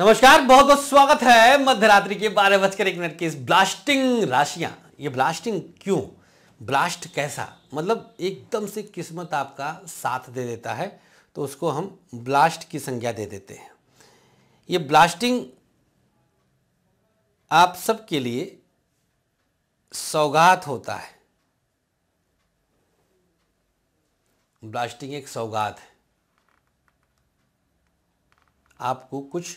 नमस्कार बहुत बहुत स्वागत है मध्यरात्रि के बारह बजकर एक मिनट की इस ब्लास्टिंग राशियां ये ब्लास्टिंग क्यों ब्लास्ट कैसा मतलब एकदम से किस्मत आपका साथ दे देता है तो उसको हम ब्लास्ट की संज्ञा दे देते हैं ये ब्लास्टिंग आप सबके लिए सौगात होता है ब्लास्टिंग एक सौगात है आपको कुछ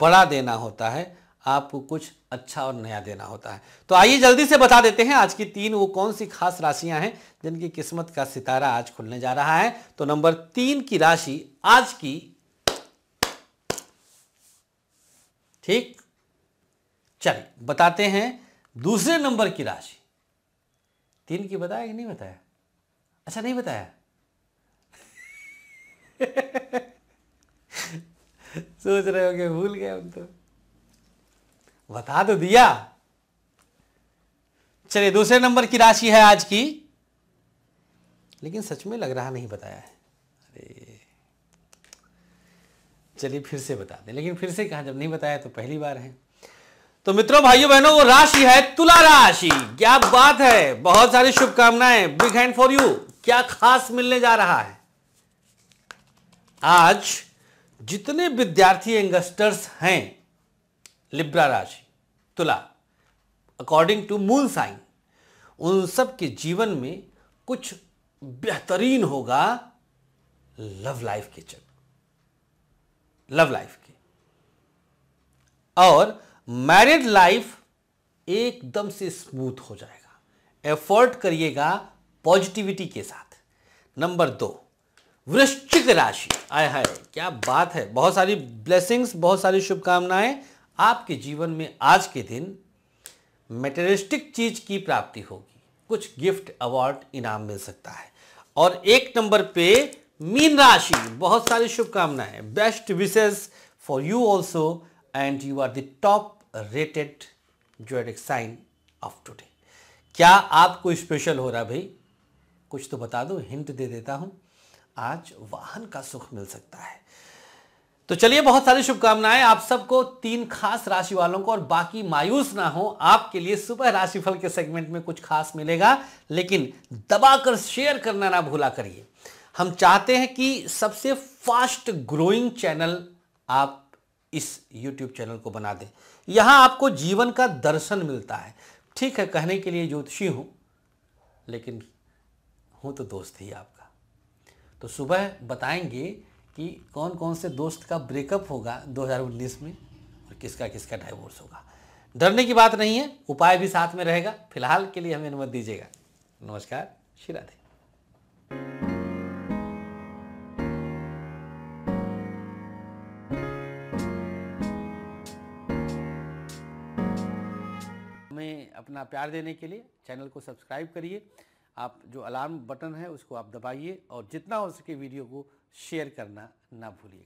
बड़ा देना होता है आपको कुछ अच्छा और नया देना होता है तो आइए जल्दी से बता देते हैं आज की तीन वो कौन सी खास राशियां हैं जिनकी किस्मत का सितारा आज खुलने जा रहा है तो नंबर तीन की राशि आज की ठीक चलिए बताते हैं दूसरे नंबर की राशि तीन की बताया कि नहीं बताया अच्छा नहीं बताया सोच रहे गए भूल गए हम तो बता तो दिया चलिए दूसरे नंबर की राशि है आज की लेकिन सच में लग रहा नहीं बताया है अरे चलिए फिर से बता दें लेकिन फिर से कहा जब नहीं बताया तो पहली बार है तो मित्रों भाइयों बहनों वो राशि है तुला राशि क्या बात है बहुत सारी शुभकामनाएं बिग हैंड फॉर यू क्या खास मिलने जा रहा है आज जितने विद्यार्थी यंगस्टर्स हैं लिब्रा राशि तुला अकॉर्डिंग टू मून साइन उन सब के जीवन में कुछ बेहतरीन होगा लव लाइफ के चक्कर लव लाइफ के और मैरिड लाइफ एकदम से स्मूथ हो जाएगा एफर्ट करिएगा पॉजिटिविटी के साथ नंबर दो वृश्चिक राशि आय हाय क्या बात है बहुत सारी ब्लेसिंग्स बहुत सारी शुभकामनाएं आपके जीवन में आज के दिन मेटरिस्टिक चीज की प्राप्ति होगी कुछ गिफ्ट अवार्ड इनाम मिल सकता है और एक नंबर पे मीन राशि बहुत सारी शुभकामनाएं बेस्ट विशेष for you also and you are the top rated ज्वेरिक साइन ऑफ टुडे क्या आपको स्पेशल हो रहा भाई कुछ तो बता दो हिंट दे देता हूं आज वाहन का सुख मिल सकता है तो चलिए बहुत सारी शुभकामनाएं आप सबको तीन खास राशि वालों को और बाकी मायूस ना हो आपके लिए सुबह राशिफल के सेगमेंट में कुछ खास मिलेगा लेकिन दबाकर शेयर करना ना भूला करिए हम चाहते हैं कि सबसे फास्ट ग्रोइंग चैनल आप इस यूट्यूब चैनल को बना दें यहां आपको जीवन का दर्शन मिलता है ठीक है कहने के लिए ज्योतिषी हूं लेकिन हूं तो दोस्त ही आप तो सुबह बताएंगे कि कौन कौन से दोस्त का ब्रेकअप होगा 2019 में और किसका किसका डाइवोर्स होगा डरने की बात नहीं है उपाय भी साथ में रहेगा फिलहाल के लिए हमें अनुमति दीजिएगा नमस्कार श्री राधे अपना प्यार देने के लिए चैनल को सब्सक्राइब करिए आप जो अलार्म बटन है उसको आप दबाइए और जितना हो सके वीडियो को शेयर करना ना भूलिए